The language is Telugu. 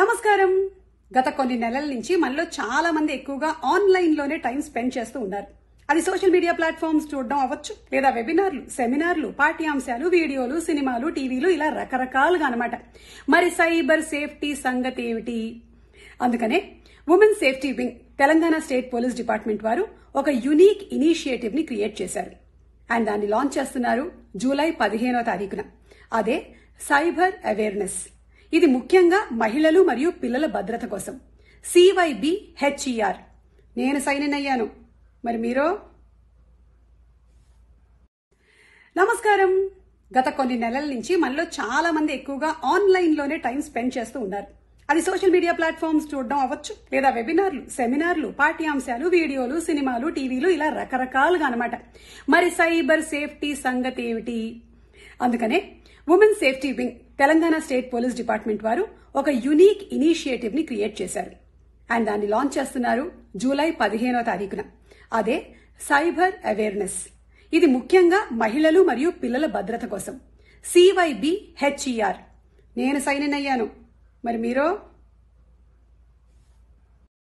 నమస్కారం గత కొన్ని నెలల నుంచి మనలో చాలా మంది ఎక్కువగా ఆన్లైన్లోనే టైం స్పెండ్ చేస్తూ ఉన్నారు అది సోషల్ మీడియా ప్లాట్ఫామ్స్ చూడడం అవ్వచ్చు లేదా వెబినార్లు సెమినార్లు పాఠ్యాంశాలు వీడియోలు సినిమాలు టీవీలు ఇలా రకరకాలుగా అనమాట మరి సైబర్ సేఫ్టీ సంగతి ఏమిటి అందుకనే women safety wing Telangana state police department వారు ఒక యునీక్ ఇనిషియేటివ్ ని క్రియేట్ చేశారు అండ్ దాన్ని లాంచ్ చేస్తున్నారు జూలై పదిహేనో తారీఖున అదే సైబర్ అవేర్నెస్ ఇది ముఖ్యంగా మహిళలు మరియు పిల్లల భద్రత కోసం సివైబి హెచ్ఈఆర్ e నేను సైన్ ఇన్ అయ్యాను మరి మీరు నమస్కారం గత కొన్ని నెలల నుంచి మనలో చాలా మంది ఎక్కువగా ఆన్లైన్లోనే టైం స్పెండ్ చేస్తూ ఉన్నారు అది సోషల్ మీడియా ప్లాట్ఫామ్స్ చూడడం అవ్వచ్చు లేదా వెబినార్లు సెమినార్లు పాఠ్యాంశాలు వీడియోలు సినిమాలు టీవీలు ఇలా రకరకాలుగా అనమాట మరి సైబర్ సేఫ్టీ సంగతి ఏమిటి అందుకనే women safety wing Telangana state police department వారు ఒక యునీక్ ఇనిషియేటివ్ ని క్రియేట్ చేశారు అండ్ దాన్ని లాంచ్ చేస్తున్నారు జూలై పదిహేనో తారీఖున అదే సైబర్ అవేర్నెస్ ఇది ముఖ్యంగా మహిళలు మరియు పిల్లల భద్రత కోసం సివైబి హెచ్ఈఆర్ e నేను సైన్ ఇన్ అయ్యాను మరి మీరు